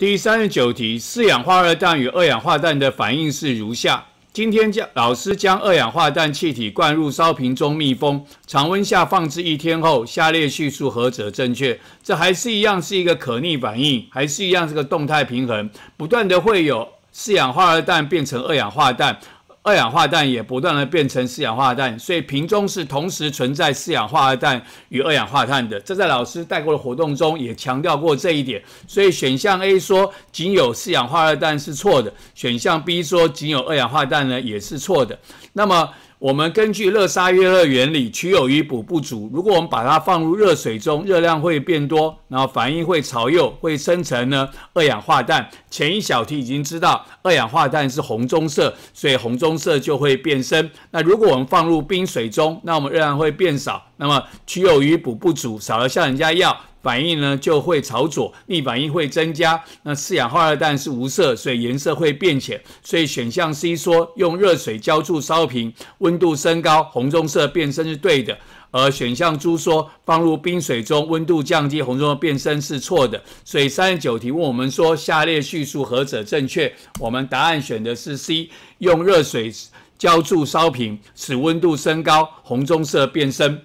第三十九题，四氧化二氮与二氧化氮的反应是如下。今天将老师将二氧化氮气体灌入烧瓶中密封，常温下放置一天后，下列叙述何者正确？这还是一样是一个可逆反应，还是一样是个动态平衡，不断的会有四氧化二氮变成二氧化氮。二氧化氮也不断的变成四氧化氮，所以瓶中是同时存在四氧化二氮与二氧化碳的。这在老师带过的活动中也强调过这一点。所以选项 A 说仅有四氧化二氮是错的，选项 B 说仅有二氧化氮呢也是错的。那么。我们根据勒沙约热原理，取有余补不足。如果我们把它放入热水中，热量会变多，然后反应会朝右，会生成呢二氧化氮。前一小题已经知道，二氧化氮是红棕色，所以红棕色就会变深。那如果我们放入冰水中，那我们热量会变少，那么取有余补不足，少了向人家要。反应呢就会朝左，逆反应会增加。那四氧化二氮是无色，所以颜色会变浅。所以选项 C 说用热水浇筑烧瓶，温度升高，红棕色变深是对的。而选项 D 说放入冰水中，温度降低，红棕色变深是错的。所以三十九题问我们说下列叙述何者正确，我们答案选的是 C，用热水浇筑烧瓶，使温度升高，红棕色变深。